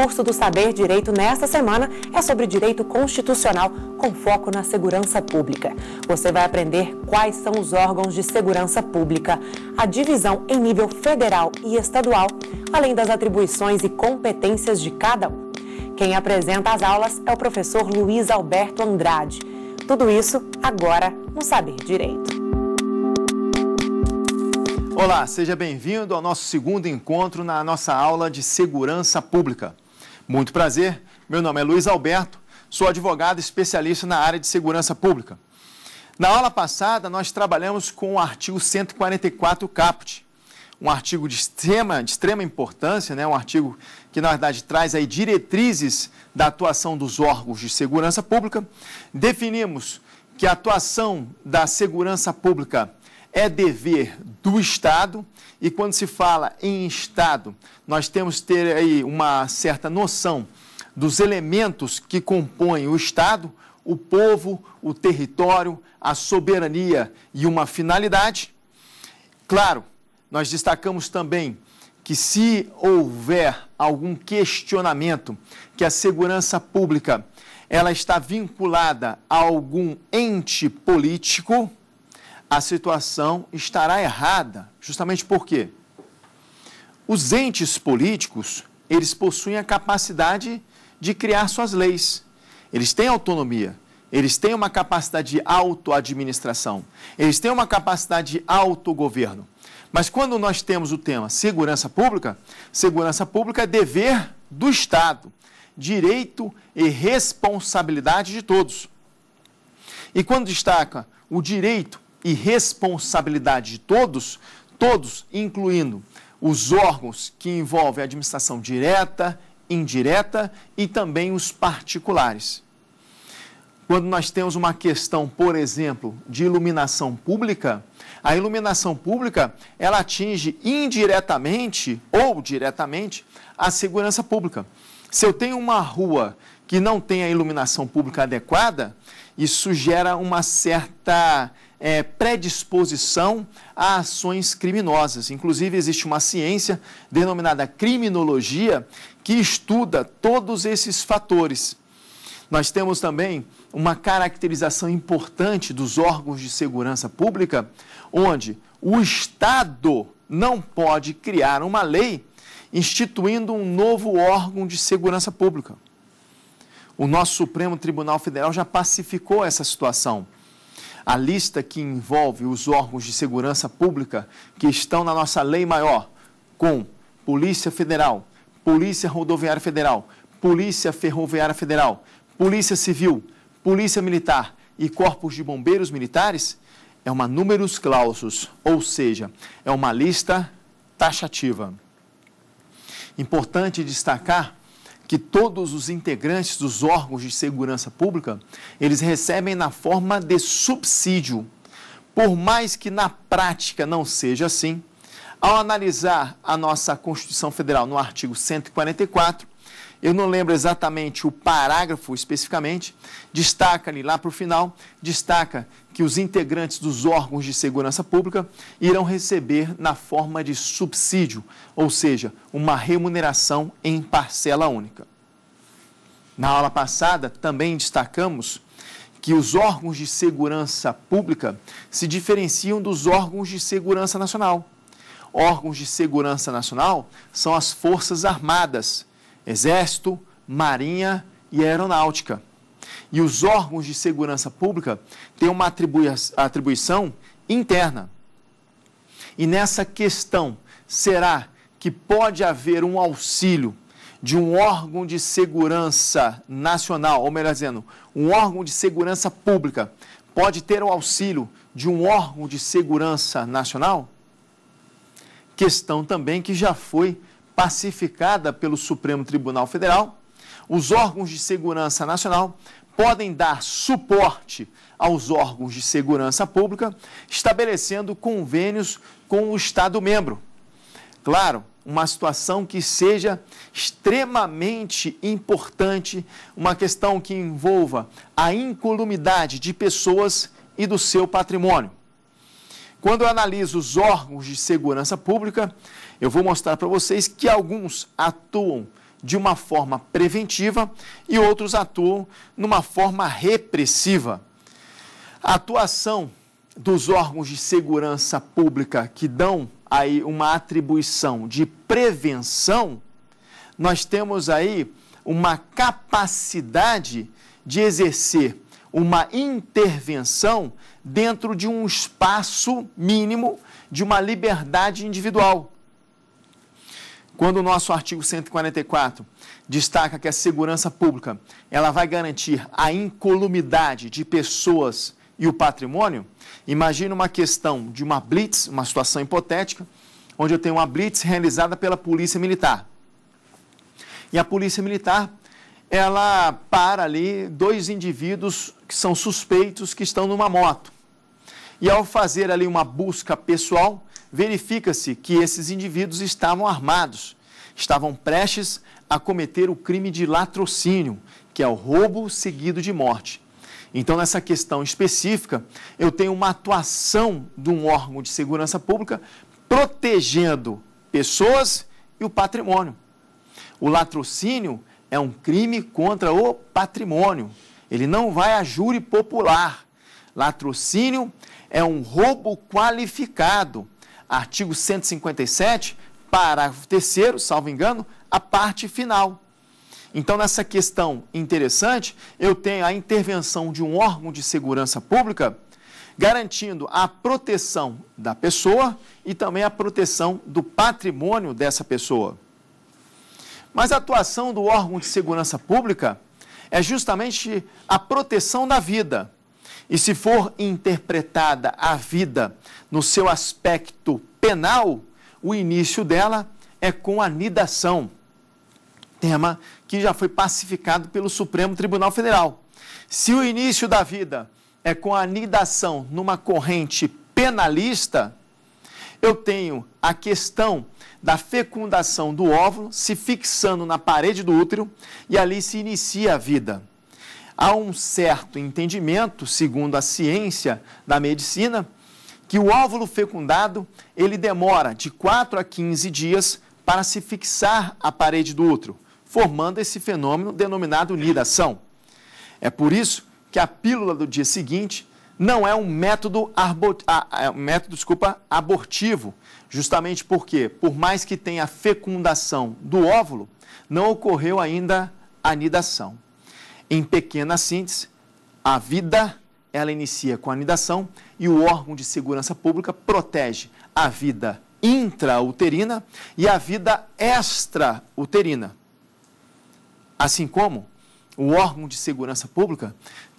curso do Saber Direito nesta semana é sobre direito constitucional com foco na segurança pública. Você vai aprender quais são os órgãos de segurança pública, a divisão em nível federal e estadual, além das atribuições e competências de cada um. Quem apresenta as aulas é o professor Luiz Alberto Andrade. Tudo isso agora no Saber Direito. Olá, seja bem-vindo ao nosso segundo encontro na nossa aula de segurança pública. Muito prazer, meu nome é Luiz Alberto, sou advogado especialista na área de segurança pública. Na aula passada, nós trabalhamos com o artigo 144 caput, um artigo de extrema, de extrema importância, né? um artigo que, na verdade, traz aí diretrizes da atuação dos órgãos de segurança pública. Definimos que a atuação da segurança pública é dever do Estado, e quando se fala em Estado, nós temos que ter aí uma certa noção dos elementos que compõem o Estado, o povo, o território, a soberania e uma finalidade. Claro, nós destacamos também que se houver algum questionamento que a segurança pública ela está vinculada a algum ente político, a situação estará errada, justamente porque os entes políticos, eles possuem a capacidade de criar suas leis. Eles têm autonomia, eles têm uma capacidade de autoadministração, eles têm uma capacidade de autogoverno. Mas quando nós temos o tema segurança pública, segurança pública é dever do Estado, direito e responsabilidade de todos. E quando destaca o direito e responsabilidade de todos, todos, incluindo os órgãos que envolvem a administração direta, indireta e também os particulares. Quando nós temos uma questão, por exemplo, de iluminação pública, a iluminação pública ela atinge indiretamente ou diretamente a segurança pública. Se eu tenho uma rua que não tem a iluminação pública adequada, isso gera uma certa é, predisposição a ações criminosas. Inclusive, existe uma ciência denominada criminologia que estuda todos esses fatores. Nós temos também uma caracterização importante dos órgãos de segurança pública, onde o Estado não pode criar uma lei instituindo um novo órgão de segurança pública. O nosso Supremo Tribunal Federal já pacificou essa situação a lista que envolve os órgãos de segurança pública que estão na nossa lei maior, com Polícia Federal, Polícia Rodoviária Federal, Polícia Ferroviária Federal, Polícia Civil, Polícia Militar e Corpos de Bombeiros Militares, é uma números clausus, ou seja, é uma lista taxativa. Importante destacar que todos os integrantes dos órgãos de segurança pública, eles recebem na forma de subsídio. Por mais que na prática não seja assim, ao analisar a nossa Constituição Federal no artigo 144, eu não lembro exatamente o parágrafo especificamente, destaca ali lá para o final, destaca que os integrantes dos órgãos de segurança pública irão receber na forma de subsídio, ou seja, uma remuneração em parcela única. Na aula passada, também destacamos que os órgãos de segurança pública se diferenciam dos órgãos de segurança nacional. Órgãos de segurança nacional são as Forças Armadas, Exército, Marinha e Aeronáutica. E os órgãos de segurança pública tem uma atribuição interna. E nessa questão, será que pode haver um auxílio de um órgão de segurança nacional, ou melhor dizendo, um órgão de segurança pública, pode ter o auxílio de um órgão de segurança nacional? Questão também que já foi pacificada pelo Supremo Tribunal Federal. Os órgãos de segurança nacional podem dar suporte aos órgãos de segurança pública, estabelecendo convênios com o Estado-membro. Claro, uma situação que seja extremamente importante, uma questão que envolva a incolumidade de pessoas e do seu patrimônio. Quando eu analiso os órgãos de segurança pública, eu vou mostrar para vocês que alguns atuam de uma forma preventiva e outros atuam numa forma repressiva. A atuação dos órgãos de segurança pública que dão aí uma atribuição de prevenção, nós temos aí uma capacidade de exercer uma intervenção dentro de um espaço mínimo de uma liberdade individual. Quando o nosso artigo 144 destaca que a segurança pública, ela vai garantir a incolumidade de pessoas e o patrimônio, imagine uma questão de uma blitz, uma situação hipotética, onde eu tenho uma blitz realizada pela polícia militar. E a polícia militar, ela para ali dois indivíduos que são suspeitos que estão numa moto. E ao fazer ali uma busca pessoal, verifica-se que esses indivíduos estavam armados, estavam prestes a cometer o crime de latrocínio, que é o roubo seguido de morte. Então, nessa questão específica, eu tenho uma atuação de um órgão de segurança pública protegendo pessoas e o patrimônio. O latrocínio é um crime contra o patrimônio. Ele não vai a júri popular. Latrocínio é um roubo qualificado. Artigo 157, parágrafo 3, salvo engano, a parte final. Então, nessa questão interessante, eu tenho a intervenção de um órgão de segurança pública garantindo a proteção da pessoa e também a proteção do patrimônio dessa pessoa. Mas a atuação do órgão de segurança pública é justamente a proteção da vida. E se for interpretada a vida no seu aspecto penal, o início dela é com a nidação tema que já foi pacificado pelo Supremo Tribunal Federal. Se o início da vida é com a anidação numa corrente penalista, eu tenho a questão da fecundação do óvulo se fixando na parede do útero e ali se inicia a vida. Há um certo entendimento, segundo a ciência da medicina, que o óvulo fecundado, ele demora de 4 a 15 dias para se fixar à parede do útero formando esse fenômeno denominado nidação. É por isso que a pílula do dia seguinte não é um método, arbo, ah, é método desculpa, abortivo, justamente porque, por mais que tenha fecundação do óvulo, não ocorreu ainda a nidação. Em pequena síntese, a vida ela inicia com a nidação e o órgão de segurança pública protege a vida intrauterina e a vida extrauterina. Assim como o órgão de segurança pública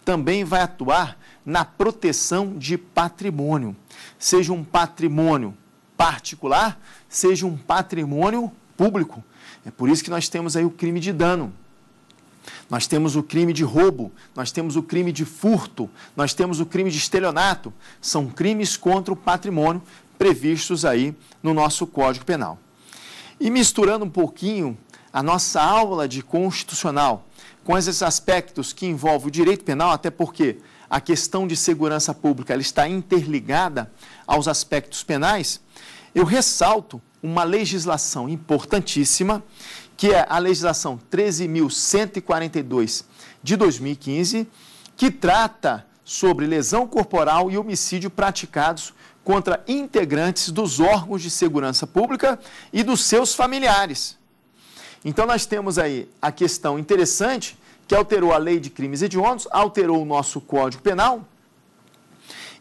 também vai atuar na proteção de patrimônio, seja um patrimônio particular, seja um patrimônio público. É por isso que nós temos aí o crime de dano. Nós temos o crime de roubo, nós temos o crime de furto, nós temos o crime de estelionato. São crimes contra o patrimônio previstos aí no nosso Código Penal. E misturando um pouquinho a nossa aula de constitucional com esses aspectos que envolvem o direito penal, até porque a questão de segurança pública ela está interligada aos aspectos penais, eu ressalto uma legislação importantíssima, que é a legislação 13.142 de 2015, que trata sobre lesão corporal e homicídio praticados contra integrantes dos órgãos de segurança pública e dos seus familiares. Então nós temos aí a questão interessante que alterou a lei de crimes hediondos, alterou o nosso Código Penal.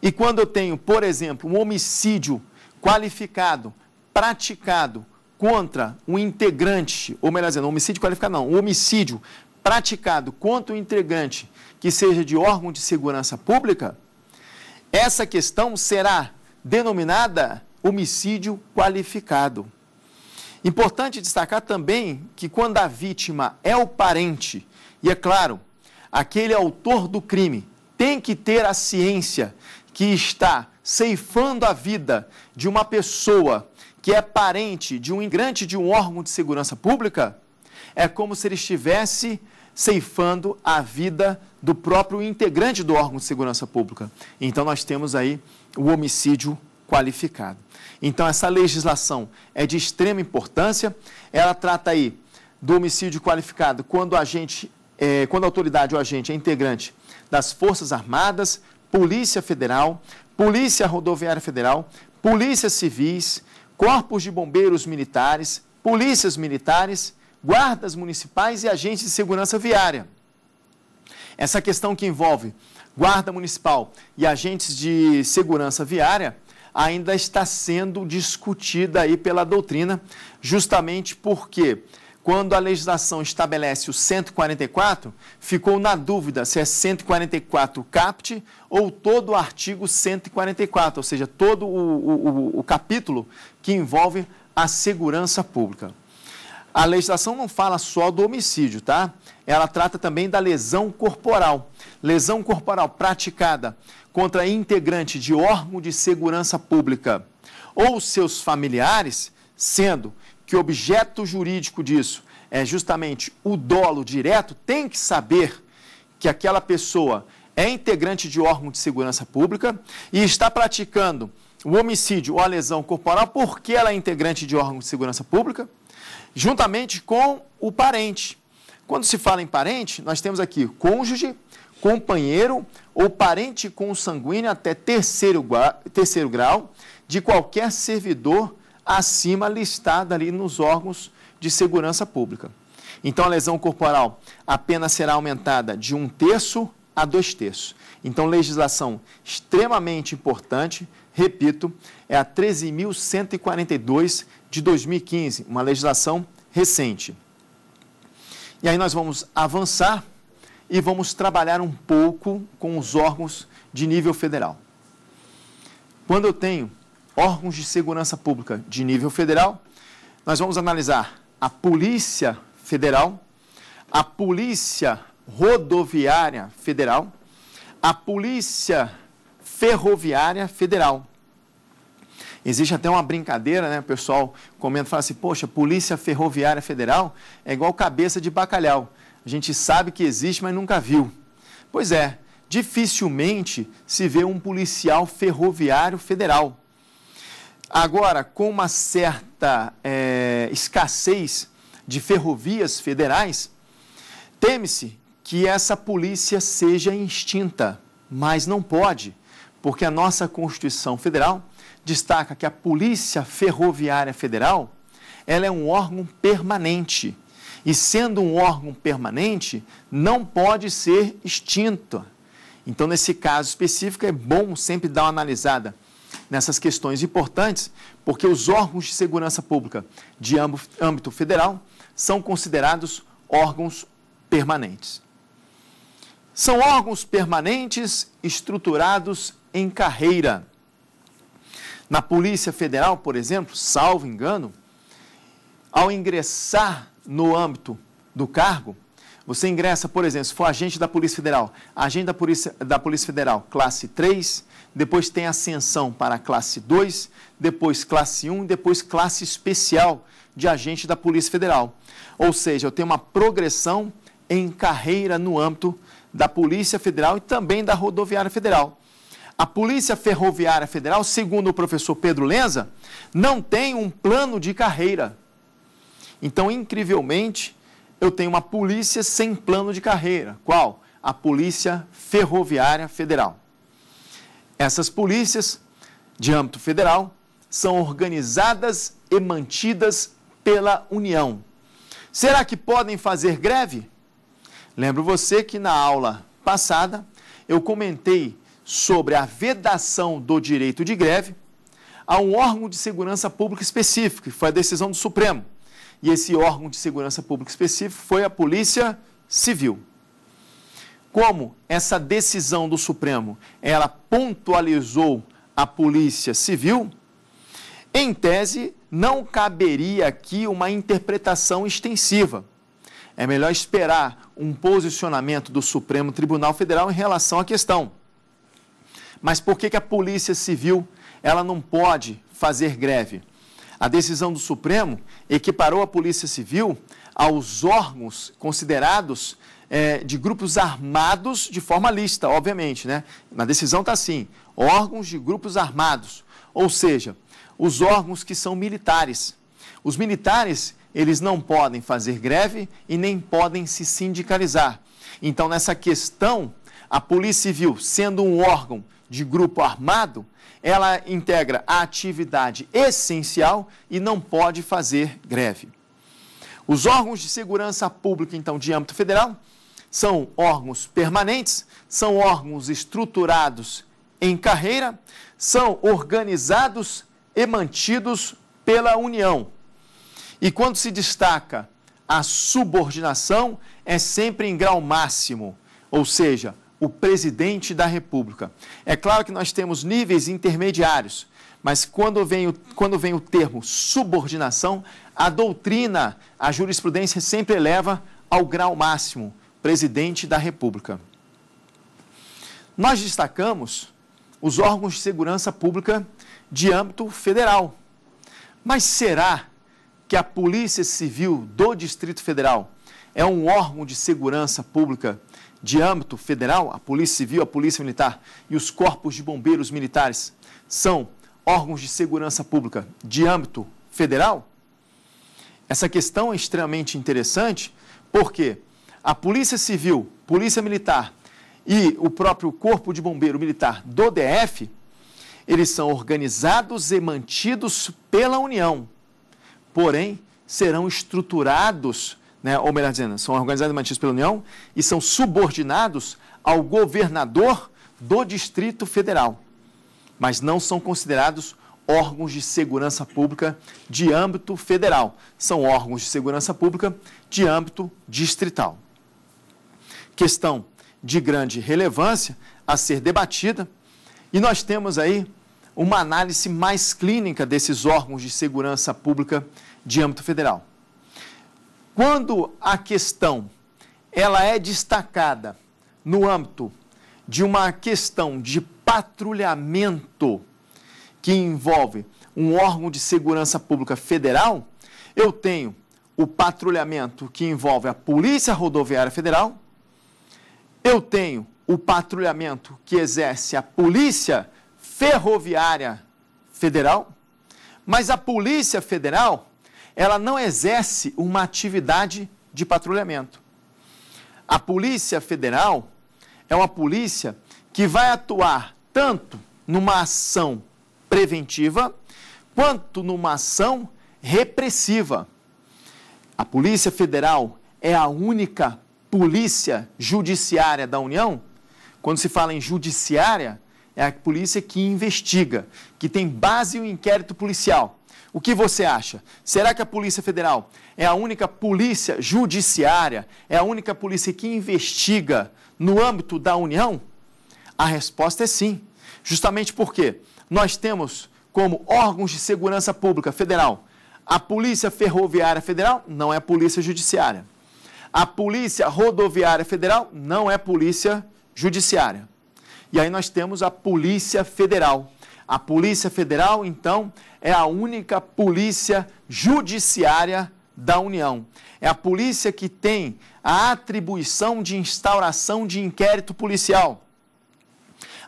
E quando eu tenho, por exemplo, um homicídio qualificado, praticado contra um integrante, ou melhor dizendo, um homicídio qualificado não, um homicídio praticado contra um integrante que seja de órgão de segurança pública, essa questão será denominada homicídio qualificado. Importante destacar também que quando a vítima é o parente, e é claro, aquele autor do crime tem que ter a ciência que está ceifando a vida de uma pessoa que é parente de um integrante de um órgão de segurança pública, é como se ele estivesse ceifando a vida do próprio integrante do órgão de segurança pública. Então nós temos aí o homicídio qualificado. Então, essa legislação é de extrema importância. Ela trata aí do homicídio qualificado quando, a agente, é, quando a autoridade ou agente é integrante das Forças Armadas, Polícia Federal, Polícia Rodoviária Federal, Polícias Civis, Corpos de Bombeiros Militares, Polícias Militares, Guardas Municipais e agentes de segurança viária. Essa questão que envolve Guarda Municipal e agentes de segurança viária ainda está sendo discutida aí pela doutrina, justamente porque quando a legislação estabelece o 144, ficou na dúvida se é 144 CAPT ou todo o artigo 144, ou seja, todo o, o, o capítulo que envolve a segurança pública. A legislação não fala só do homicídio, tá? ela trata também da lesão corporal. Lesão corporal praticada contra integrante de órgão de segurança pública ou seus familiares, sendo que objeto jurídico disso é justamente o dolo direto, tem que saber que aquela pessoa é integrante de órgão de segurança pública e está praticando o homicídio ou a lesão corporal porque ela é integrante de órgão de segurança pública, juntamente com o parente. Quando se fala em parente, nós temos aqui cônjuge, companheiro ou parente consanguíneo até terceiro, terceiro grau de qualquer servidor acima listado ali nos órgãos de segurança pública. Então, a lesão corporal apenas será aumentada de um terço a dois terços. Então, legislação extremamente importante, repito, é a 13.142 de 2015, uma legislação recente. E aí nós vamos avançar e vamos trabalhar um pouco com os órgãos de nível federal. Quando eu tenho órgãos de segurança pública de nível federal, nós vamos analisar a Polícia Federal, a Polícia Rodoviária Federal, a Polícia Ferroviária Federal. Existe até uma brincadeira, né? O pessoal comenta, fala assim, poxa, Polícia Ferroviária Federal é igual cabeça de bacalhau. A gente sabe que existe, mas nunca viu. Pois é, dificilmente se vê um policial ferroviário federal. Agora, com uma certa é, escassez de ferrovias federais, teme-se que essa polícia seja extinta, mas não pode, porque a nossa Constituição Federal destaca que a Polícia Ferroviária Federal ela é um órgão permanente. E sendo um órgão permanente, não pode ser extinto Então, nesse caso específico, é bom sempre dar uma analisada nessas questões importantes, porque os órgãos de segurança pública de âmbito federal são considerados órgãos permanentes. São órgãos permanentes estruturados em carreira. Na Polícia Federal, por exemplo, salvo engano, ao ingressar no âmbito do cargo, você ingressa, por exemplo, se for agente da Polícia Federal, agente da Polícia, da Polícia Federal, classe 3, depois tem ascensão para classe 2, depois classe 1 e depois classe especial de agente da Polícia Federal. Ou seja, eu tenho uma progressão em carreira no âmbito da Polícia Federal e também da Rodoviária Federal. A Polícia Ferroviária Federal, segundo o professor Pedro Lenza, não tem um plano de carreira. Então, incrivelmente, eu tenho uma polícia sem plano de carreira. Qual? A Polícia Ferroviária Federal. Essas polícias de âmbito federal são organizadas e mantidas pela União. Será que podem fazer greve? Lembro você que na aula passada eu comentei sobre a vedação do direito de greve a um órgão de segurança pública específico, que foi a decisão do Supremo. E esse órgão de segurança pública específico foi a Polícia Civil. Como essa decisão do Supremo, ela pontualizou a Polícia Civil, em tese, não caberia aqui uma interpretação extensiva. É melhor esperar um posicionamento do Supremo Tribunal Federal em relação à questão. Mas por que, que a Polícia Civil ela não pode fazer greve? A decisão do Supremo equiparou a Polícia Civil aos órgãos considerados é, de grupos armados de forma lista, obviamente, né? Na decisão está assim: órgãos de grupos armados, ou seja, os órgãos que são militares. Os militares eles não podem fazer greve e nem podem se sindicalizar. Então, nessa questão, a Polícia Civil, sendo um órgão de grupo armado, ela integra a atividade essencial e não pode fazer greve. Os órgãos de segurança pública, então, de âmbito federal, são órgãos permanentes, são órgãos estruturados em carreira, são organizados e mantidos pela União. E quando se destaca a subordinação, é sempre em grau máximo, ou seja, o presidente da República. É claro que nós temos níveis intermediários, mas quando vem o, quando vem o termo subordinação, a doutrina, a jurisprudência sempre eleva ao grau máximo, presidente da República. Nós destacamos os órgãos de segurança pública de âmbito federal. Mas será que a Polícia Civil do Distrito Federal é um órgão de segurança pública de âmbito federal, a Polícia Civil, a Polícia Militar e os Corpos de Bombeiros Militares são órgãos de segurança pública de âmbito federal? Essa questão é extremamente interessante porque a Polícia Civil, Polícia Militar e o próprio Corpo de Bombeiro Militar do DF, eles são organizados e mantidos pela União, porém serão estruturados né, ou melhor dizendo, são organizados e mantidos pela União e são subordinados ao governador do Distrito Federal, mas não são considerados órgãos de segurança pública de âmbito federal, são órgãos de segurança pública de âmbito distrital. Questão de grande relevância a ser debatida, e nós temos aí uma análise mais clínica desses órgãos de segurança pública de âmbito federal. Quando a questão ela é destacada no âmbito de uma questão de patrulhamento que envolve um órgão de segurança pública federal, eu tenho o patrulhamento que envolve a Polícia Rodoviária Federal, eu tenho o patrulhamento que exerce a Polícia Ferroviária Federal, mas a Polícia Federal ela não exerce uma atividade de patrulhamento. A Polícia Federal é uma polícia que vai atuar tanto numa ação preventiva quanto numa ação repressiva. A Polícia Federal é a única polícia judiciária da União. Quando se fala em judiciária, é a polícia que investiga, que tem base em um inquérito policial. O que você acha? Será que a Polícia Federal é a única polícia judiciária, é a única polícia que investiga no âmbito da União? A resposta é sim. Justamente porque nós temos como órgãos de segurança pública federal a Polícia Ferroviária Federal, não é a Polícia Judiciária. A Polícia Rodoviária Federal não é Polícia Judiciária. E aí nós temos a Polícia Federal a Polícia Federal, então, é a única polícia judiciária da União. É a polícia que tem a atribuição de instauração de inquérito policial.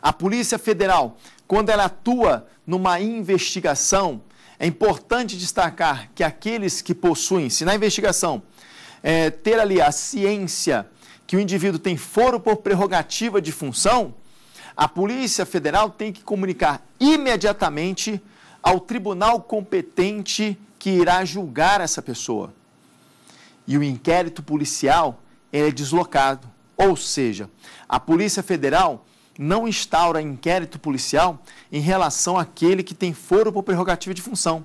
A Polícia Federal, quando ela atua numa investigação, é importante destacar que aqueles que possuem, se na investigação é, ter ali a ciência que o indivíduo tem foro por prerrogativa de função, a Polícia Federal tem que comunicar imediatamente ao tribunal competente que irá julgar essa pessoa. E o inquérito policial é deslocado. Ou seja, a Polícia Federal não instaura inquérito policial em relação àquele que tem foro por prerrogativa de função.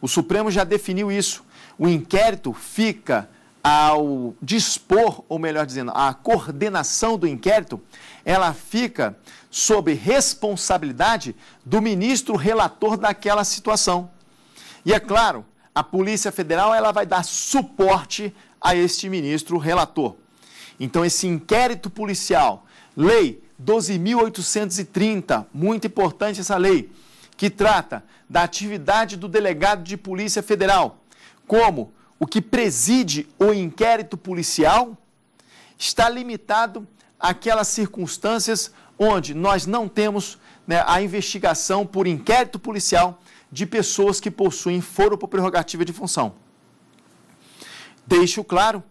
O Supremo já definiu isso. O inquérito fica ao dispor, ou melhor dizendo, a coordenação do inquérito ela fica sob responsabilidade do ministro relator daquela situação. E é claro, a Polícia Federal ela vai dar suporte a este ministro relator. Então esse inquérito policial, lei 12.830, muito importante essa lei, que trata da atividade do delegado de Polícia Federal, como o que preside o inquérito policial está limitado aquelas circunstâncias onde nós não temos né, a investigação por inquérito policial de pessoas que possuem foro por prerrogativa de função. Deixo claro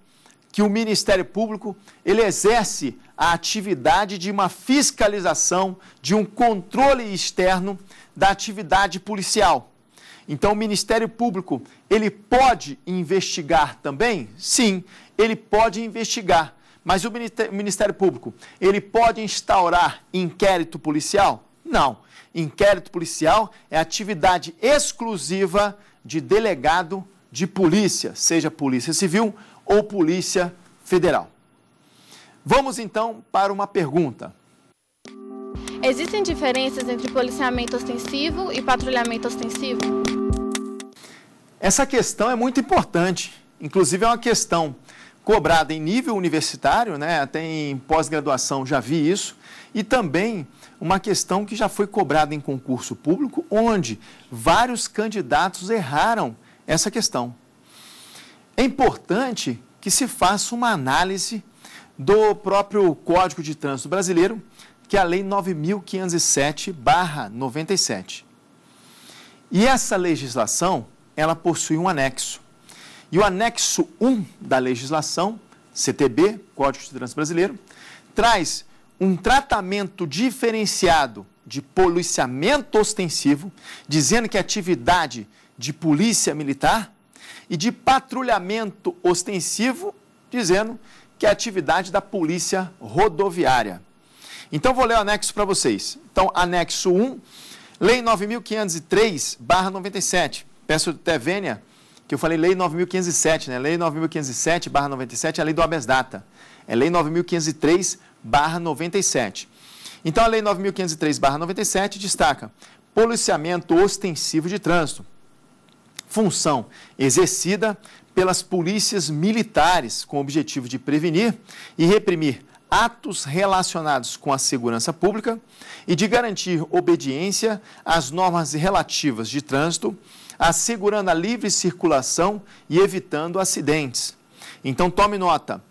que o Ministério Público ele exerce a atividade de uma fiscalização, de um controle externo da atividade policial. Então, o Ministério Público, ele pode investigar também? Sim, ele pode investigar, mas o Ministério Público, ele pode instaurar inquérito policial? Não. Inquérito policial é atividade exclusiva de delegado de polícia, seja polícia civil ou polícia federal. Vamos então para uma pergunta. Existem diferenças entre policiamento ostensivo e patrulhamento ostensivo? Essa questão é muito importante. Inclusive, é uma questão cobrada em nível universitário, né, até em pós-graduação já vi isso, e também uma questão que já foi cobrada em concurso público, onde vários candidatos erraram essa questão. É importante que se faça uma análise do próprio Código de Trânsito Brasileiro, que é a Lei 9507-97. E essa legislação, ela possui um anexo e o anexo 1 da legislação, CTB, Código de Trânsito Brasileiro, traz um tratamento diferenciado de policiamento ostensivo, dizendo que a atividade de polícia militar, e de patrulhamento ostensivo, dizendo que é atividade da polícia rodoviária. Então, vou ler o anexo para vocês. Então, anexo 1, Lei 9.503, 97. Peço até vênia que eu falei Lei 9.507, né? Lei 9.507, barra 97, é a lei do habeas data. É Lei 9.503, barra 97. Então, a Lei 9.503, barra 97 destaca policiamento ostensivo de trânsito. Função exercida pelas polícias militares com o objetivo de prevenir e reprimir atos relacionados com a segurança pública e de garantir obediência às normas relativas de trânsito assegurando a livre circulação e evitando acidentes. Então tome nota: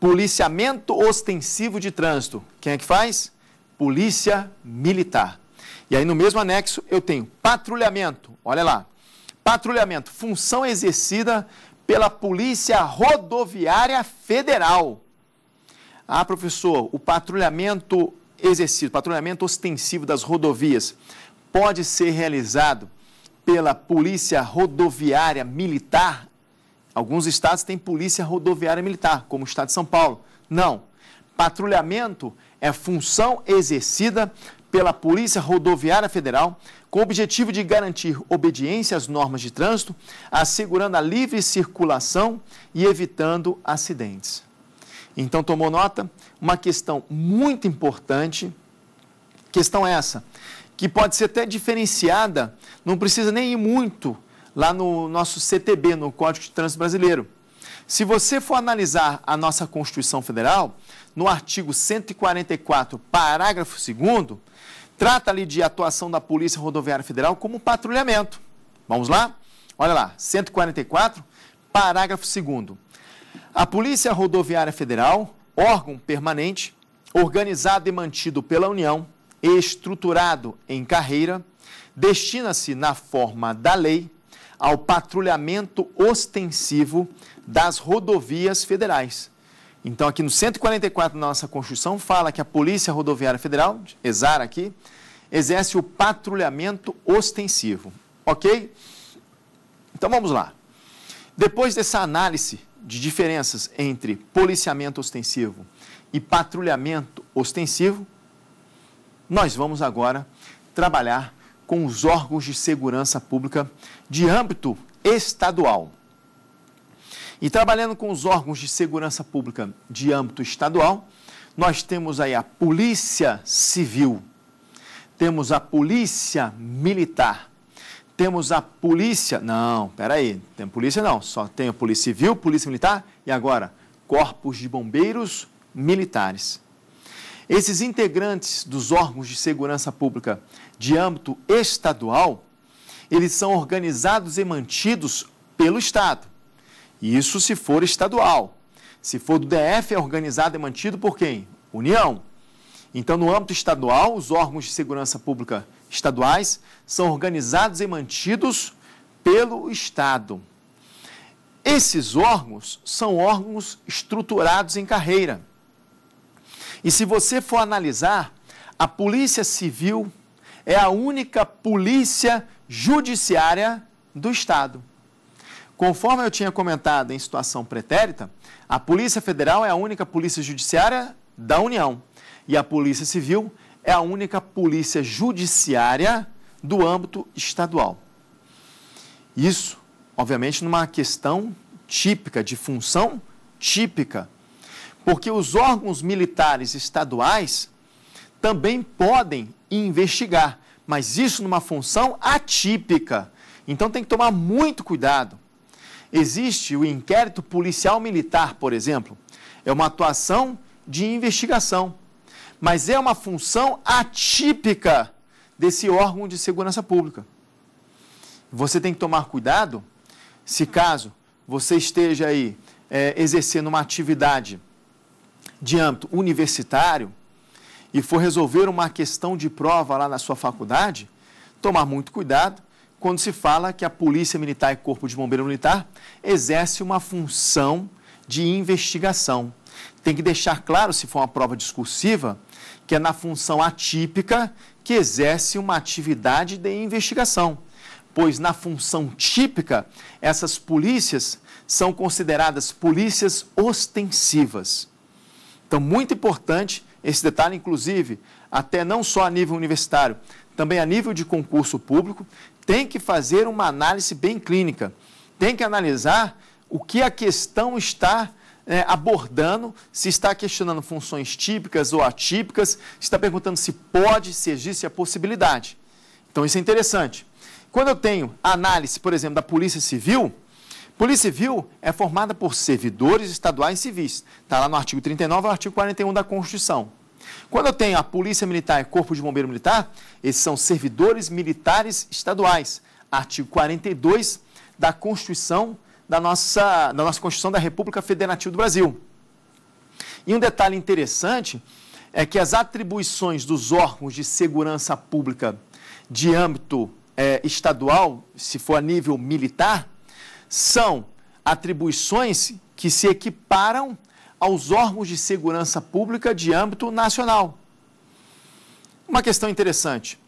policiamento ostensivo de trânsito. Quem é que faz? Polícia Militar. E aí no mesmo anexo eu tenho patrulhamento. Olha lá. Patrulhamento, função exercida pela Polícia Rodoviária Federal. Ah, professor, o patrulhamento exercido, patrulhamento ostensivo das rodovias pode ser realizado pela Polícia Rodoviária Militar. Alguns estados têm Polícia Rodoviária Militar, como o estado de São Paulo. Não. Patrulhamento é função exercida pela Polícia Rodoviária Federal com o objetivo de garantir obediência às normas de trânsito, assegurando a livre circulação e evitando acidentes. Então, tomou nota? Uma questão muito importante. Questão é essa que pode ser até diferenciada, não precisa nem ir muito lá no nosso CTB, no Código de Trânsito Brasileiro. Se você for analisar a nossa Constituição Federal, no artigo 144, parágrafo 2, trata ali de atuação da Polícia Rodoviária Federal como patrulhamento. Vamos lá? Olha lá, 144, parágrafo 2. A Polícia Rodoviária Federal, órgão permanente, organizado e mantido pela União, estruturado em carreira, destina-se na forma da lei ao patrulhamento ostensivo das rodovias federais. Então, aqui no 144 da nossa Constituição, fala que a Polícia Rodoviária Federal, ESAR aqui, exerce o patrulhamento ostensivo, ok? Então, vamos lá. Depois dessa análise de diferenças entre policiamento ostensivo e patrulhamento ostensivo, nós vamos agora trabalhar com os órgãos de segurança pública de âmbito estadual. E trabalhando com os órgãos de segurança pública de âmbito estadual, nós temos aí a Polícia Civil, temos a Polícia Militar, temos a Polícia. Não, peraí, tem Polícia não, só tem a Polícia Civil, Polícia Militar e agora Corpos de Bombeiros Militares. Esses integrantes dos órgãos de segurança pública de âmbito estadual, eles são organizados e mantidos pelo Estado. Isso se for estadual. Se for do DF, é organizado e mantido por quem? União. Então, no âmbito estadual, os órgãos de segurança pública estaduais são organizados e mantidos pelo Estado. Esses órgãos são órgãos estruturados em carreira. E se você for analisar, a Polícia Civil é a única polícia judiciária do Estado. Conforme eu tinha comentado em situação pretérita, a Polícia Federal é a única polícia judiciária da União e a Polícia Civil é a única polícia judiciária do âmbito estadual. Isso, obviamente, numa questão típica, de função típica porque os órgãos militares estaduais também podem investigar, mas isso numa função atípica. Então tem que tomar muito cuidado. Existe o inquérito policial militar, por exemplo. É uma atuação de investigação, mas é uma função atípica desse órgão de segurança pública. Você tem que tomar cuidado se caso você esteja aí é, exercendo uma atividade de âmbito universitário e for resolver uma questão de prova lá na sua faculdade, tomar muito cuidado quando se fala que a Polícia Militar e Corpo de Bombeiro Militar exerce uma função de investigação. Tem que deixar claro, se for uma prova discursiva, que é na função atípica que exerce uma atividade de investigação, pois na função típica, essas polícias são consideradas polícias ostensivas. Então, muito importante esse detalhe, inclusive, até não só a nível universitário, também a nível de concurso público, tem que fazer uma análise bem clínica. Tem que analisar o que a questão está é, abordando, se está questionando funções típicas ou atípicas, se está perguntando se pode, se existe a possibilidade. Então, isso é interessante. Quando eu tenho análise, por exemplo, da Polícia Civil, Polícia Civil é formada por servidores estaduais e civis. Está lá no artigo 39 e artigo 41 da Constituição. Quando eu tenho a Polícia Militar e Corpo de Bombeiro Militar, esses são servidores militares estaduais. Artigo 42 da Constituição da nossa, da nossa Constituição da República Federativa do Brasil. E um detalhe interessante é que as atribuições dos órgãos de segurança pública de âmbito é, estadual, se for a nível militar, são atribuições que se equiparam aos órgãos de segurança pública de âmbito nacional. Uma questão interessante.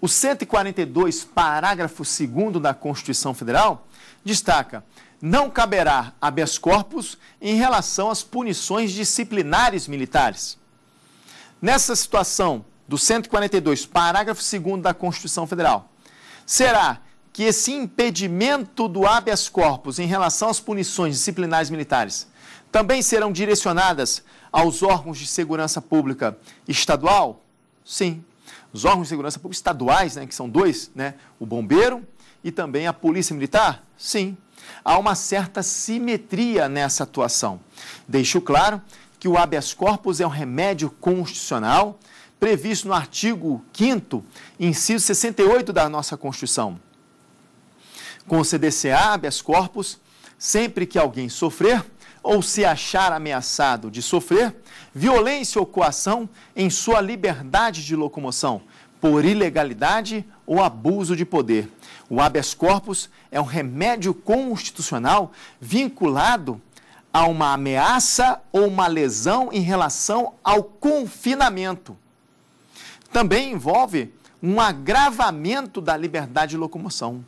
O 142, parágrafo 2 da Constituição Federal, destaca: não caberá habeas corpus em relação às punições disciplinares militares. Nessa situação do 142, parágrafo 2 da Constituição Federal, será que esse impedimento do habeas corpus em relação às punições disciplinares militares também serão direcionadas aos órgãos de segurança pública estadual? Sim. Os órgãos de segurança pública estaduais, né, que são dois, né, o bombeiro e também a polícia militar? Sim. Há uma certa simetria nessa atuação. Deixo claro que o habeas corpus é um remédio constitucional previsto no artigo 5º, inciso 68 da nossa Constituição. Com o CDCA habeas corpus sempre que alguém sofrer ou se achar ameaçado de sofrer violência ou coação em sua liberdade de locomoção por ilegalidade ou abuso de poder. O habeas corpus é um remédio constitucional vinculado a uma ameaça ou uma lesão em relação ao confinamento. Também envolve um agravamento da liberdade de locomoção.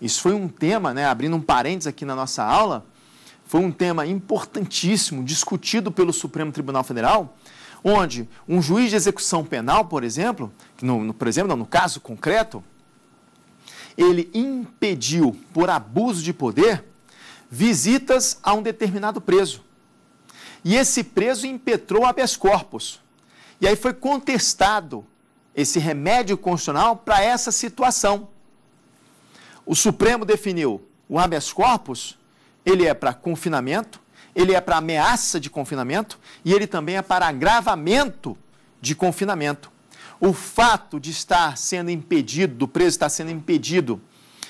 Isso foi um tema, né, abrindo um parênteses aqui na nossa aula, foi um tema importantíssimo discutido pelo Supremo Tribunal Federal, onde um juiz de execução penal, por exemplo, no, no por exemplo, não, no caso concreto, ele impediu, por abuso de poder, visitas a um determinado preso. E esse preso impetrou habeas corpus. E aí foi contestado esse remédio constitucional para essa situação. O Supremo definiu o habeas corpus, ele é para confinamento, ele é para ameaça de confinamento e ele também é para agravamento de confinamento. O fato de estar sendo impedido, do preso estar sendo impedido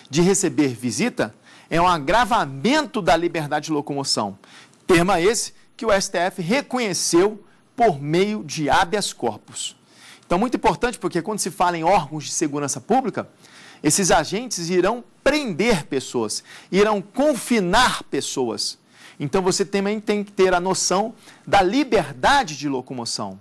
de receber visita, é um agravamento da liberdade de locomoção. Tema esse que o STF reconheceu por meio de habeas corpus. Então, muito importante, porque quando se fala em órgãos de segurança pública, esses agentes irão prender pessoas, irão confinar pessoas. Então você também tem que ter a noção da liberdade de locomoção.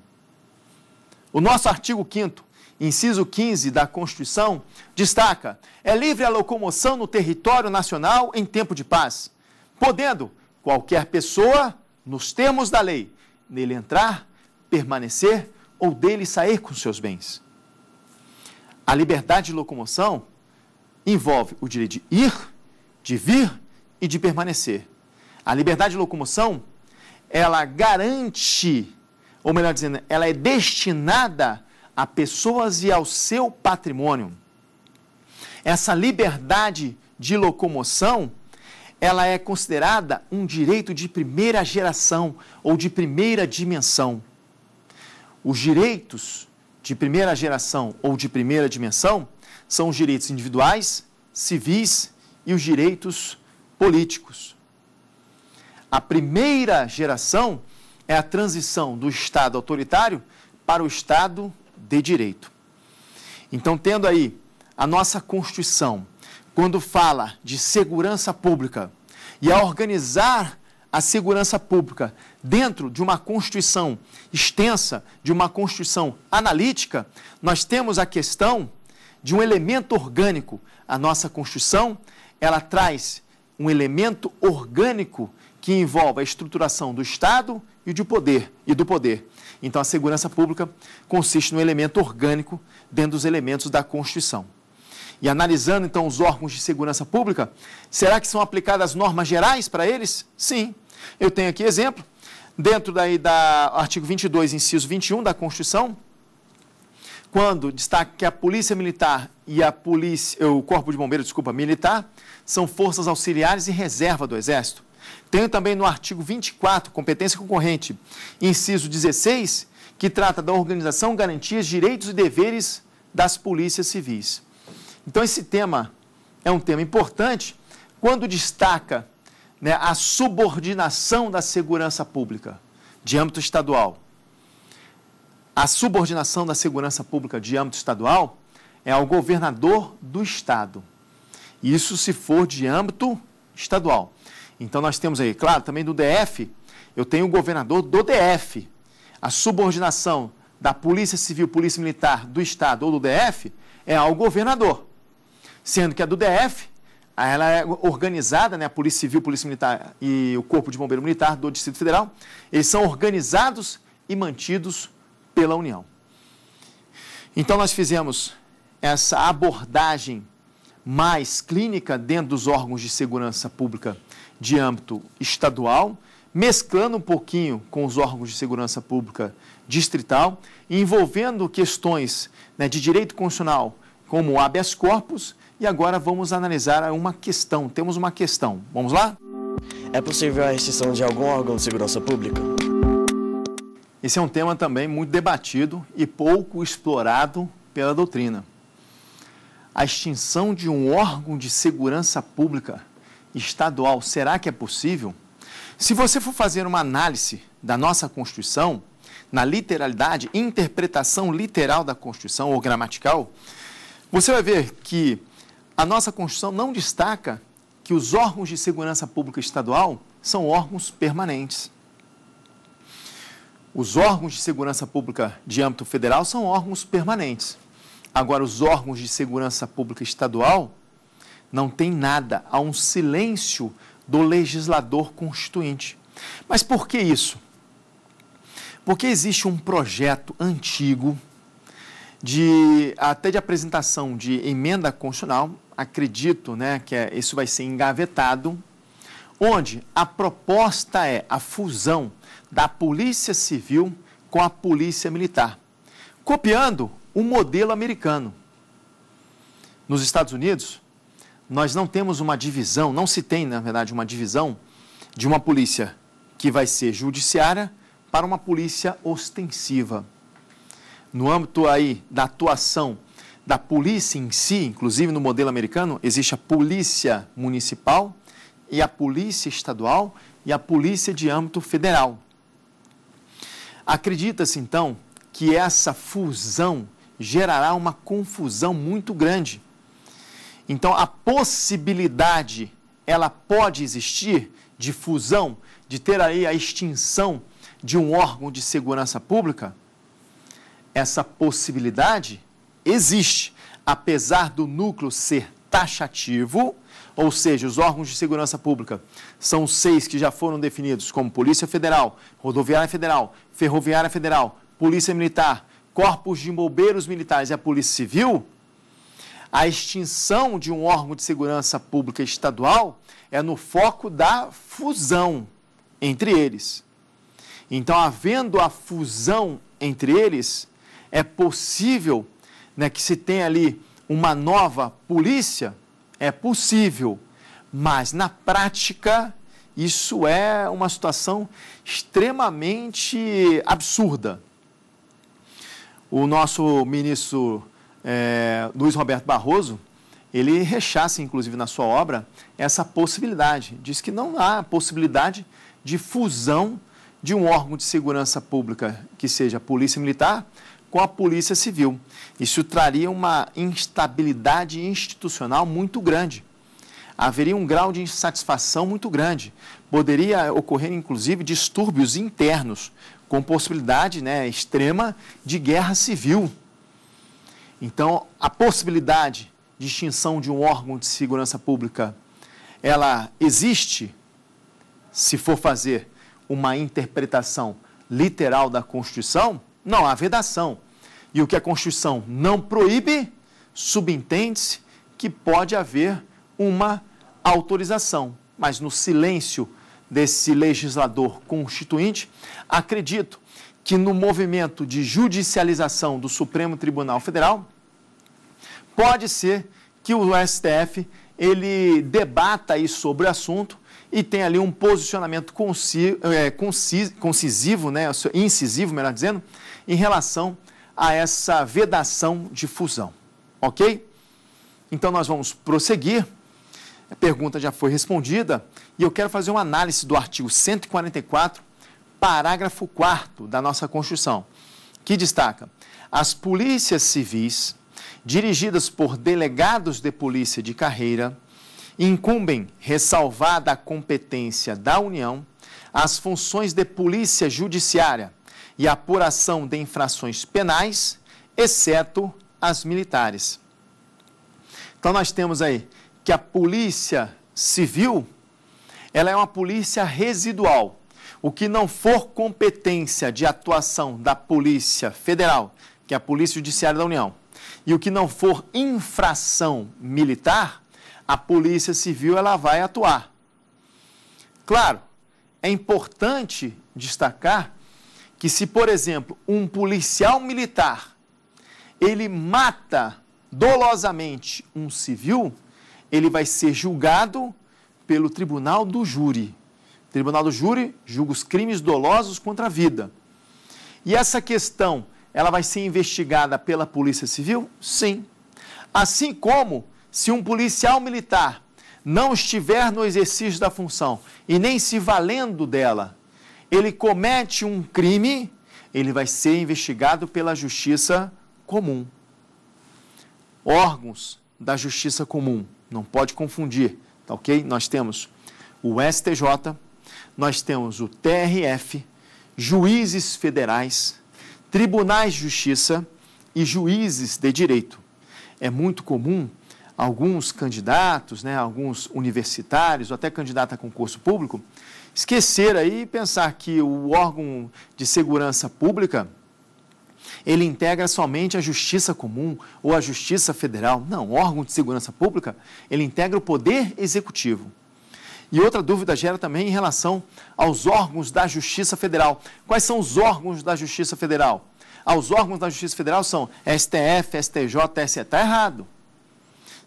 O nosso artigo 5 inciso 15 da Constituição destaca: é livre a locomoção no território nacional em tempo de paz, podendo qualquer pessoa, nos termos da lei, nele entrar, permanecer ou dele sair com seus bens. A liberdade de locomoção envolve o direito de ir, de vir e de permanecer. A liberdade de locomoção, ela garante, ou melhor dizendo, ela é destinada a pessoas e ao seu patrimônio. Essa liberdade de locomoção, ela é considerada um direito de primeira geração ou de primeira dimensão. Os direitos de primeira geração ou de primeira dimensão são os direitos individuais, civis e os direitos políticos. A primeira geração é a transição do Estado autoritário para o Estado de direito. Então, tendo aí a nossa Constituição, quando fala de segurança pública e a organizar a segurança pública dentro de uma Constituição extensa, de uma Constituição analítica, nós temos a questão de um elemento orgânico. A nossa Constituição, ela traz um elemento orgânico que envolve a estruturação do Estado e do poder e do poder. Então a segurança pública consiste no elemento orgânico dentro dos elementos da Constituição. E analisando então os órgãos de segurança pública, será que são aplicadas normas gerais para eles? Sim. Eu tenho aqui exemplo dentro daí da artigo 22, inciso 21 da Constituição, quando destaca que a Polícia Militar e a Polícia, o Corpo de Bombeiros, desculpa, Militar, são forças auxiliares e reserva do Exército. Tenho também no artigo 24, competência concorrente, inciso 16, que trata da organização, garantias, direitos e deveres das polícias civis. Então esse tema é um tema importante quando destaca né, a subordinação da segurança pública de âmbito estadual. A subordinação da segurança pública de âmbito estadual é ao governador do estado. Isso se for de âmbito estadual. Então nós temos aí, claro, também do DF, eu tenho o governador do DF. A subordinação da Polícia Civil, Polícia Militar do Estado ou do DF é ao governador. Sendo que a do DF ah, ela é organizada, né, a Polícia Civil, Polícia Militar e o Corpo de Bombeiro Militar do Distrito Federal, eles são organizados e mantidos pela União. Então nós fizemos essa abordagem mais clínica dentro dos órgãos de segurança pública de âmbito estadual, mesclando um pouquinho com os órgãos de segurança pública distrital, envolvendo questões né, de direito constitucional como habeas corpus e agora vamos analisar uma questão. Temos uma questão. Vamos lá? É possível a extinção de algum órgão de segurança pública? Esse é um tema também muito debatido e pouco explorado pela doutrina. A extinção de um órgão de segurança pública estadual, será que é possível? Se você for fazer uma análise da nossa Constituição, na literalidade, interpretação literal da Constituição ou gramatical, você vai ver que a nossa Constituição não destaca que os órgãos de segurança pública estadual são órgãos permanentes. Os órgãos de segurança pública de âmbito federal são órgãos permanentes. Agora, os órgãos de segurança pública estadual não tem nada, há um silêncio do legislador constituinte. Mas por que isso? Porque existe um projeto antigo de até de apresentação de emenda constitucional acredito né, que é, isso vai ser engavetado, onde a proposta é a fusão da Polícia Civil com a Polícia Militar, copiando o modelo americano. Nos Estados Unidos, nós não temos uma divisão, não se tem, na verdade, uma divisão de uma polícia que vai ser judiciária para uma polícia ostensiva. No âmbito aí da atuação da polícia em si, inclusive no modelo americano, existe a polícia municipal e a polícia estadual e a polícia de âmbito federal. Acredita-se então que essa fusão gerará uma confusão muito grande. Então a possibilidade ela pode existir de fusão, de ter aí a extinção de um órgão de segurança pública, essa possibilidade existe, apesar do núcleo ser taxativo, ou seja, os órgãos de segurança pública são seis que já foram definidos como Polícia Federal, Rodoviária Federal, Ferroviária Federal, Polícia Militar, Corpos de Bombeiros Militares e a Polícia Civil, a extinção de um órgão de segurança pública estadual é no foco da fusão entre eles. Então, havendo a fusão entre eles, é possível né, que se tem ali uma nova polícia, é possível, mas na prática isso é uma situação extremamente absurda. O nosso ministro é, Luiz Roberto Barroso, ele rechaça, inclusive na sua obra, essa possibilidade. Diz que não há possibilidade de fusão de um órgão de segurança pública, que seja a Polícia Militar, com a Polícia Civil. Isso traria uma instabilidade institucional muito grande. Haveria um grau de insatisfação muito grande. Poderia ocorrer, inclusive, distúrbios internos, com possibilidade né, extrema de guerra civil. Então, a possibilidade de extinção de um órgão de segurança pública, ela existe se for fazer uma interpretação literal da Constituição? Não, há vedação. E o que a Constituição não proíbe, subentende-se que pode haver uma autorização. Mas no silêncio desse legislador constituinte, acredito que no movimento de judicialização do Supremo Tribunal Federal, pode ser que o STF ele debata aí sobre o assunto e tem ali um posicionamento é, concis, concisivo, né, incisivo, melhor dizendo, em relação a essa vedação de fusão, ok? Então nós vamos prosseguir. A pergunta já foi respondida e eu quero fazer uma análise do artigo 144, parágrafo 4 da nossa Constituição, que destaca: as polícias civis dirigidas por delegados de polícia de carreira incumbem, ressalvada a competência da União, as funções de polícia judiciária e apuração de infrações penais, exceto as militares. Então nós temos aí que a polícia civil, ela é uma polícia residual. O que não for competência de atuação da Polícia Federal, que é a Polícia Judiciária da União, e o que não for infração militar, a Polícia Civil ela vai atuar. Claro, é importante destacar que se, por exemplo, um policial militar ele mata dolosamente um civil, ele vai ser julgado pelo tribunal do júri. O tribunal do júri julga os crimes dolosos contra a vida. E essa questão, ela vai ser investigada pela Polícia Civil? Sim. Assim como se um policial militar não estiver no exercício da função e nem se valendo dela, ele comete um crime, ele vai ser investigado pela justiça comum. Órgãos da justiça comum, não pode confundir, tá ok? Nós temos o STJ, nós temos o TRF, juízes federais, tribunais de justiça e juízes de direito. É muito comum alguns candidatos, né, alguns universitários, ou até candidato a concurso público, esquecer aí e pensar que o órgão de segurança pública ele integra somente a justiça comum ou a justiça federal. Não, o órgão de segurança pública, ele integra o poder executivo. E outra dúvida gera também em relação aos órgãos da Justiça Federal. Quais são os órgãos da Justiça Federal? aos ah, os órgãos da Justiça Federal são STF, STJ, TSE. Está errado.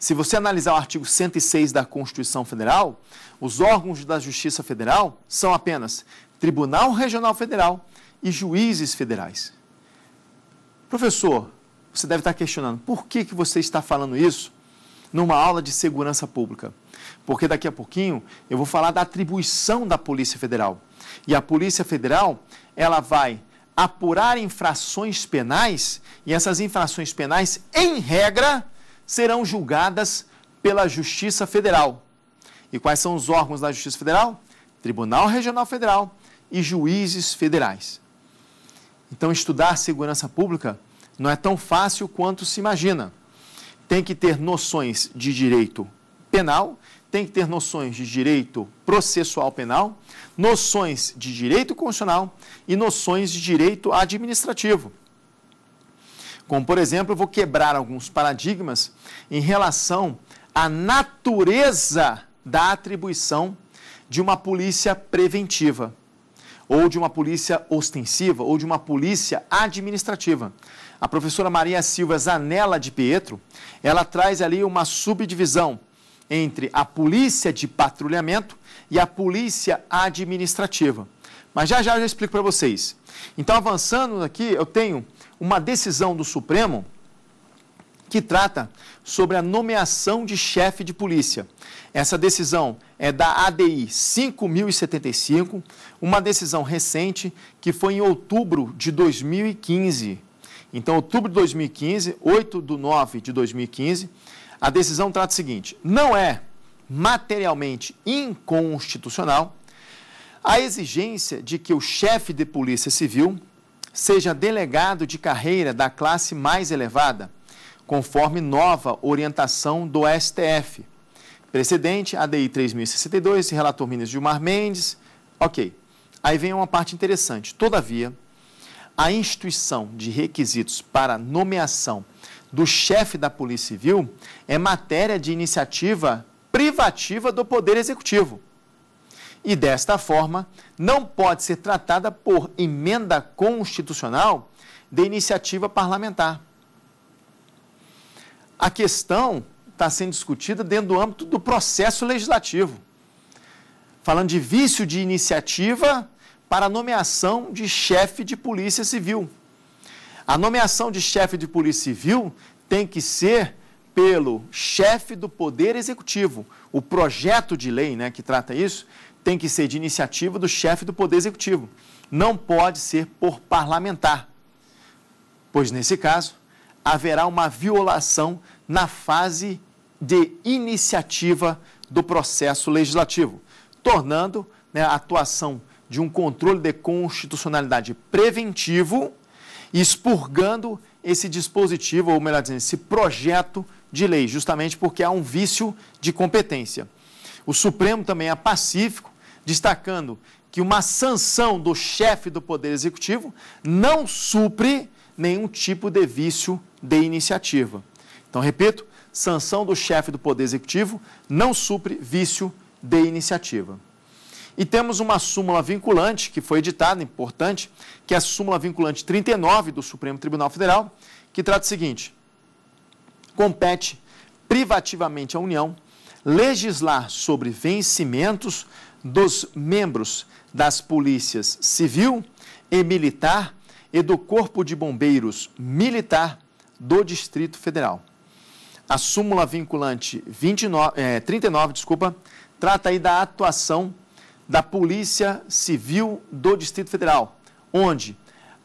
Se você analisar o artigo 106 da Constituição Federal, os órgãos da Justiça Federal são apenas Tribunal Regional Federal e juízes federais. Professor, você deve estar questionando por que, que você está falando isso numa aula de segurança pública? Porque daqui a pouquinho eu vou falar da atribuição da Polícia Federal. E a Polícia Federal, ela vai apurar infrações penais e essas infrações penais, em regra, serão julgadas pela Justiça Federal. E quais são os órgãos da Justiça Federal? Tribunal Regional Federal e juízes federais. Então, estudar segurança pública não é tão fácil quanto se imagina. Tem que ter noções de direito penal, tem que ter noções de direito processual penal, noções de direito constitucional e noções de direito administrativo. Como, por exemplo, eu vou quebrar alguns paradigmas em relação à natureza da atribuição de uma polícia preventiva, ou de uma polícia ostensiva, ou de uma polícia administrativa. A professora Maria Silva Zanella de Pietro, ela traz ali uma subdivisão entre a polícia de patrulhamento e a polícia administrativa. Mas já já eu explico para vocês. Então, avançando aqui, eu tenho uma decisão do Supremo que trata sobre a nomeação de chefe de polícia. Essa decisão é da ADI 5075, uma decisão recente que foi em outubro de 2015. Então, outubro de 2015, 8 de 9 de 2015, a decisão trata o seguinte: não é materialmente inconstitucional a exigência de que o chefe de polícia civil seja delegado de carreira da classe mais elevada, conforme nova orientação do STF. Precedente, ADI 3062, relator ministro Gilmar Mendes. Ok. Aí vem uma parte interessante. Todavia, a instituição de requisitos para nomeação do chefe da Polícia Civil é matéria de iniciativa privativa do Poder Executivo e, desta forma, não pode ser tratada por emenda constitucional de iniciativa parlamentar. A questão está sendo discutida dentro do âmbito do processo legislativo, falando de vício de iniciativa para nomeação de chefe de polícia civil. A nomeação de chefe de polícia civil tem que ser pelo chefe do Poder Executivo. O projeto de lei né, que trata isso tem que ser de iniciativa do chefe do Poder Executivo. Não pode ser por parlamentar, pois nesse caso haverá uma violação na fase de iniciativa do processo legislativo, tornando né, a atuação de um controle de constitucionalidade preventivo e expurgando esse dispositivo, ou melhor dizendo, esse projeto de lei, justamente porque há um vício de competência. O Supremo também é pacífico destacando que uma sanção do chefe do Poder Executivo não supre nenhum tipo de vício de iniciativa. Então, repito, sanção do chefe do Poder Executivo não supre vício de iniciativa. E temos uma súmula vinculante que foi editada, importante, que é a súmula vinculante 39 do Supremo Tribunal Federal, que trata o seguinte: compete privativamente à União legislar sobre vencimentos dos membros das polícias civil e militar e do Corpo de Bombeiros Militar do Distrito Federal. A súmula vinculante 29, é, 39 desculpa, trata aí da atuação da Polícia Civil do Distrito Federal, onde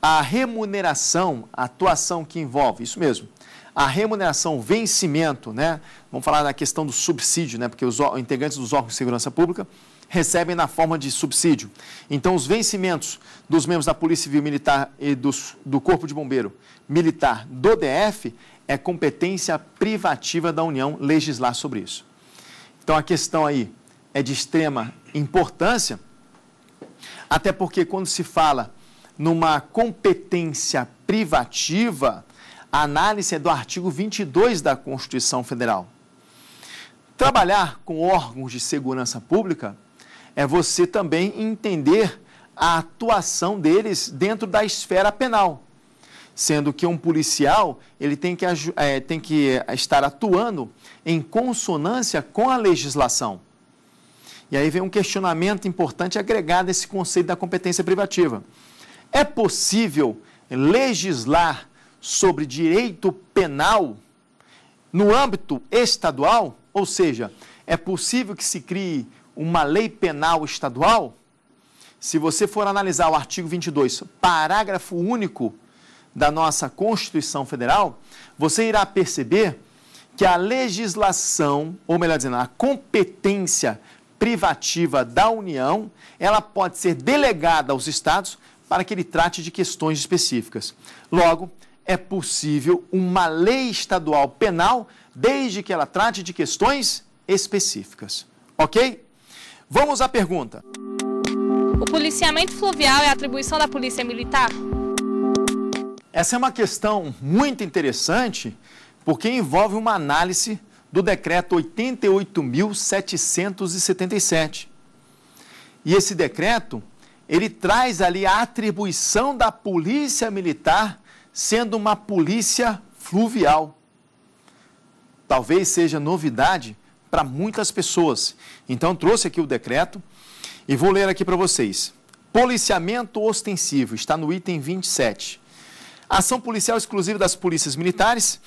a remuneração, a atuação que envolve, isso mesmo, a remuneração, o vencimento, né? Vamos falar da questão do subsídio, né? Porque os integrantes dos órgãos de segurança pública recebem na forma de subsídio. Então, os vencimentos dos membros da Polícia Civil Militar e dos, do Corpo de Bombeiro Militar do DF é competência privativa da União legislar sobre isso. Então, a questão aí é de extrema importância, até porque quando se fala numa competência privativa, a análise é do artigo 22 da Constituição Federal. Trabalhar com órgãos de segurança pública é você também entender a atuação deles dentro da esfera penal. Sendo que um policial ele tem que, é, tem que estar atuando em consonância com a legislação. E aí vem um questionamento importante agregado a esse conceito da competência privativa. É possível legislar sobre direito penal no âmbito estadual? Ou seja, é possível que se crie uma lei penal estadual, se você for analisar o artigo 22, parágrafo único da nossa Constituição Federal, você irá perceber que a legislação, ou melhor dizendo, a competência privativa da União, ela pode ser delegada aos estados para que ele trate de questões específicas. Logo, é possível uma lei estadual penal desde que ela trate de questões específicas. OK? Vamos à pergunta. O policiamento fluvial é atribuição da Polícia Militar? Essa é uma questão muito interessante porque envolve uma análise do decreto 88.777. E esse decreto, ele traz ali a atribuição da polícia militar sendo uma polícia fluvial. Talvez seja novidade para muitas pessoas. Então, trouxe aqui o decreto e vou ler aqui para vocês. Policiamento ostensivo, está no item 27. Ação policial exclusiva das polícias militares,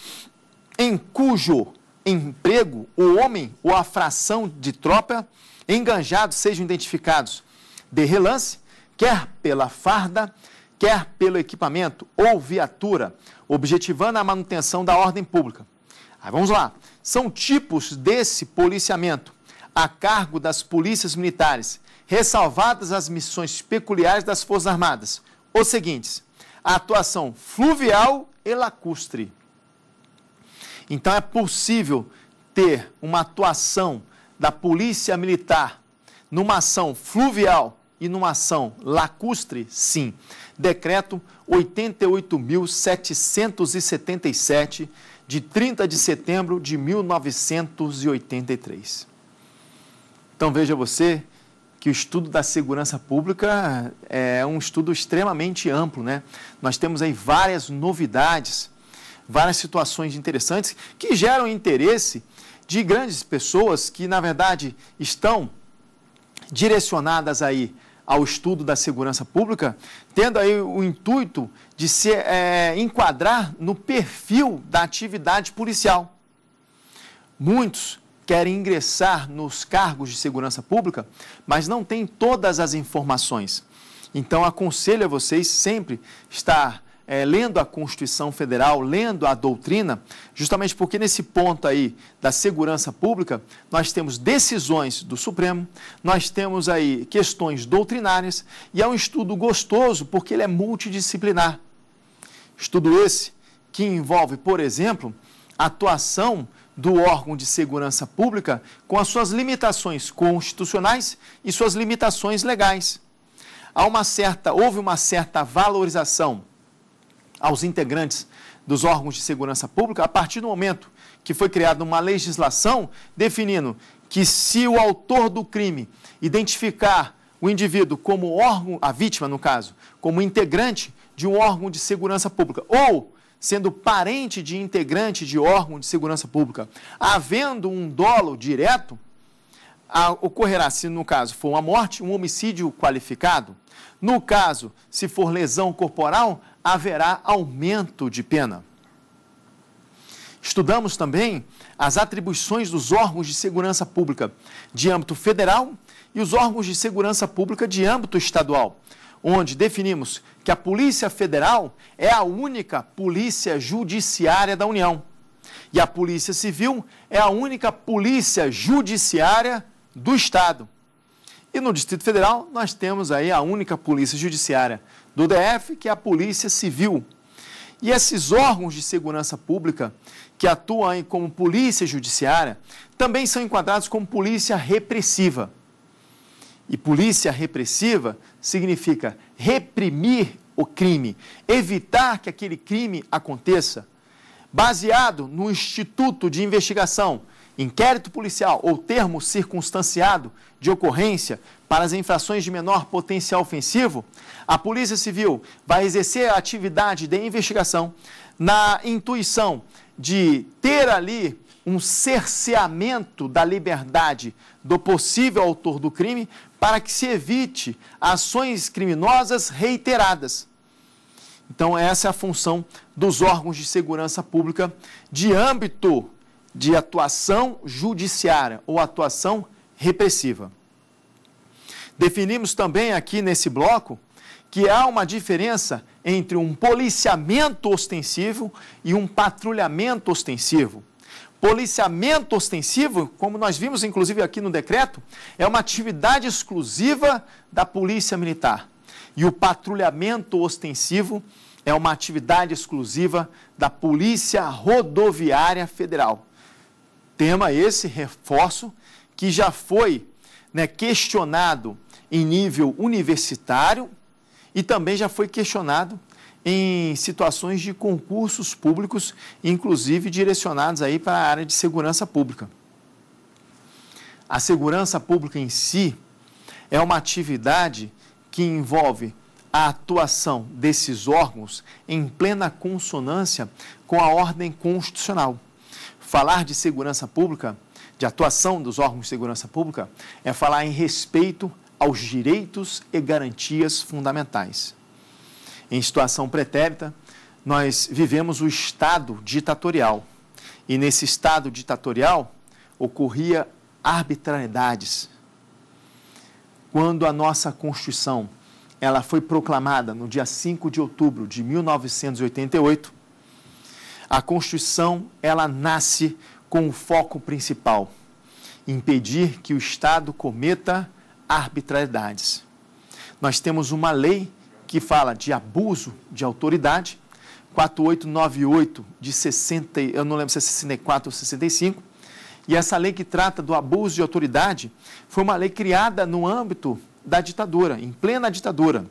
em cujo emprego o homem ou a fração de tropa enganjado sejam identificados de relance, quer pela farda, quer pelo equipamento ou viatura, objetivando a manutenção da ordem pública. Aí ah, vamos lá. São tipos desse policiamento a cargo das polícias militares, ressalvadas as missões peculiares das Forças Armadas. Os seguintes: a atuação fluvial e lacustre. Então é possível ter uma atuação da polícia militar numa ação fluvial e numa ação lacustre? Sim. Decreto 88.777 de 30 de setembro de 1983. Então veja você que o estudo da segurança pública é um estudo extremamente amplo, né? Nós temos aí várias novidades, várias situações interessantes que geram interesse de grandes pessoas que, na verdade, estão direcionadas aí ao estudo da segurança pública, tendo aí o intuito de se é, enquadrar no perfil da atividade policial. Muitos querem ingressar nos cargos de segurança pública, mas não têm todas as informações. Então, aconselho a vocês sempre estar é, lendo a Constituição Federal, lendo a doutrina, justamente porque nesse ponto aí da segurança pública, nós temos decisões do Supremo, nós temos aí questões doutrinárias e é um estudo gostoso porque ele é multidisciplinar. Estudo esse que envolve, por exemplo, a atuação do órgão de segurança pública com as suas limitações constitucionais e suas limitações legais. Há uma certa, houve uma certa valorização aos integrantes dos órgãos de segurança pública a partir do momento que foi criada uma legislação definindo que se o autor do crime identificar o indivíduo como órgão, a vítima no caso, como integrante de um órgão de segurança pública ou sendo parente de integrante de órgão de segurança pública, havendo um dolo direto, a, ocorrerá, se no caso for uma morte, um homicídio qualificado. No caso, se for lesão corporal, haverá aumento de pena. Estudamos também as atribuições dos órgãos de segurança pública de âmbito federal e os órgãos de segurança pública de âmbito estadual, onde definimos que a Polícia Federal é a única polícia judiciária da União e a Polícia Civil é a única polícia judiciária do Estado. E no Distrito Federal, nós temos aí a única polícia judiciária do DF, que é a Polícia Civil. E esses órgãos de segurança pública, que atuam como polícia judiciária, também são enquadrados como polícia repressiva. E polícia repressiva significa reprimir o crime, evitar que aquele crime aconteça, baseado no instituto de investigação, inquérito policial ou termo circunstanciado de ocorrência para as infrações de menor potencial ofensivo, a Polícia Civil vai exercer a atividade de investigação na intuição de ter ali um cerceamento da liberdade do possível autor do crime para que se evite ações criminosas reiteradas. Então, essa é a função dos órgãos de segurança pública de âmbito de atuação judiciária ou atuação repressiva. Definimos também aqui nesse bloco que há uma diferença entre um policiamento ostensivo e um patrulhamento ostensivo. Policiamento ostensivo, como nós vimos inclusive aqui no decreto, é uma atividade exclusiva da Polícia Militar. E o patrulhamento ostensivo é uma atividade exclusiva da Polícia Rodoviária Federal. Tema esse, reforço, que já foi né, questionado em nível universitário e também já foi questionado em situações de concursos públicos, inclusive direcionados aí para a área de segurança pública. A segurança pública em si é uma atividade que envolve a atuação desses órgãos em plena consonância com a ordem constitucional. Falar de segurança pública, de atuação dos órgãos de segurança pública, é falar em respeito aos direitos e garantias fundamentais em situação pretérita, nós vivemos o Estado ditatorial. E nesse Estado ditatorial ocorria arbitrariedades. Quando a nossa Constituição ela foi proclamada no dia 5 de outubro de 1988, a Constituição ela nasce com o foco principal: impedir que o Estado cometa arbitrariedades. Nós temos uma lei que fala de abuso de autoridade, 4898 de 60, eu não lembro se é 64 ou 65, e essa lei que trata do abuso de autoridade foi uma lei criada no âmbito da ditadura, em plena ditadura.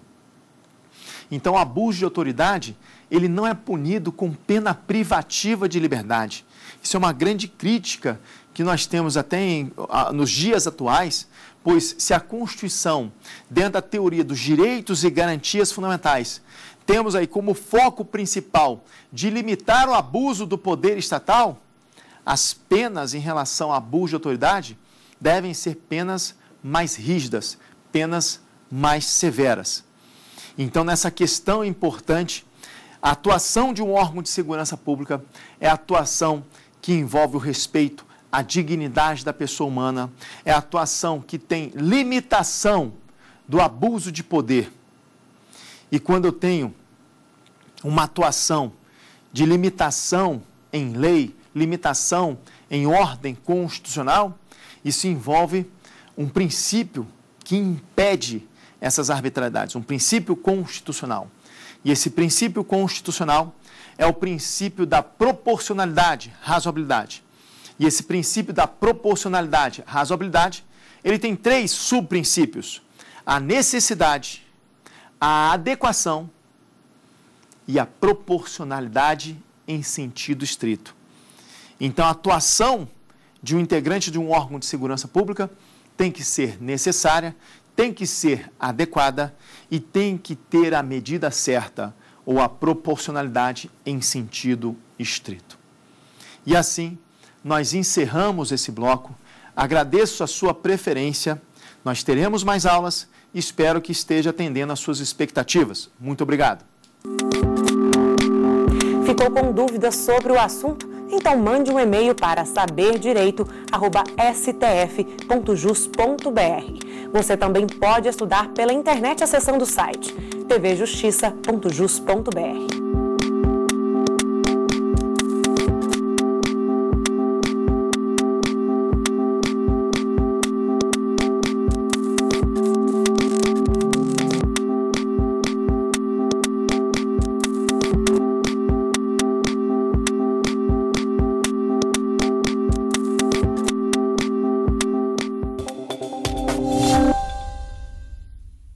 Então, o abuso de autoridade, ele não é punido com pena privativa de liberdade. Isso é uma grande crítica que nós temos até em, nos dias atuais pois se a Constituição, dentro da teoria dos direitos e garantias fundamentais, temos aí como foco principal de limitar o abuso do poder estatal, as penas em relação a abuso de autoridade devem ser penas mais rígidas, penas mais severas. Então, nessa questão importante, a atuação de um órgão de segurança pública é a atuação que envolve o respeito a dignidade da pessoa humana, é a atuação que tem limitação do abuso de poder. E quando eu tenho uma atuação de limitação em lei, limitação em ordem constitucional, isso envolve um princípio que impede essas arbitrariedades, um princípio constitucional. E esse princípio constitucional é o princípio da proporcionalidade, razoabilidade. E esse princípio da proporcionalidade, razoabilidade, ele tem três subprincípios: a necessidade, a adequação e a proporcionalidade em sentido estrito. Então, a atuação de um integrante de um órgão de segurança pública tem que ser necessária, tem que ser adequada e tem que ter a medida certa ou a proporcionalidade em sentido estrito. E assim, nós encerramos esse bloco. Agradeço a sua preferência. Nós teremos mais aulas e espero que esteja atendendo às suas expectativas. Muito obrigado. Ficou com dúvidas sobre o assunto? Então mande um e-mail para saberdireito@stf.jus.br. Você também pode estudar pela internet acessando o site tvjustiça.jus.br.